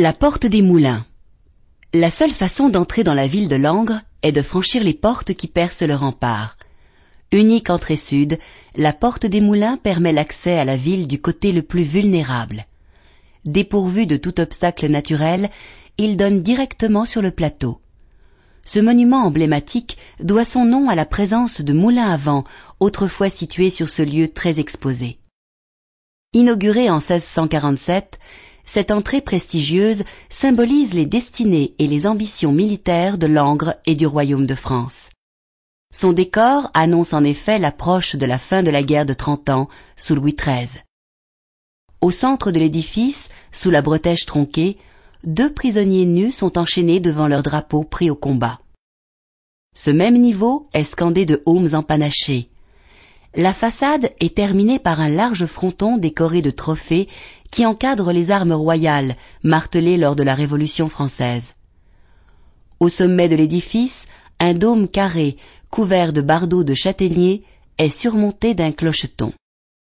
La porte des moulins. La seule façon d'entrer dans la ville de Langres est de franchir les portes qui percent le rempart. Unique entrée sud, la porte des moulins permet l'accès à la ville du côté le plus vulnérable. Dépourvu de tout obstacle naturel, il donne directement sur le plateau. Ce monument emblématique doit son nom à la présence de moulins à vent, autrefois situés sur ce lieu très exposé. Inauguré en 1647, cette entrée prestigieuse symbolise les destinées et les ambitions militaires de l'Angre et du royaume de France. Son décor annonce en effet l'approche de la fin de la guerre de Trente Ans sous Louis XIII. Au centre de l'édifice, sous la bretèche tronquée, deux prisonniers nus sont enchaînés devant leur drapeau pris au combat. Ce même niveau est scandé de haumes empanachés, la façade est terminée par un large fronton décoré de trophées qui encadrent les armes royales martelées lors de la Révolution française. Au sommet de l'édifice, un dôme carré couvert de bardeaux de châtaigniers est surmonté d'un clocheton.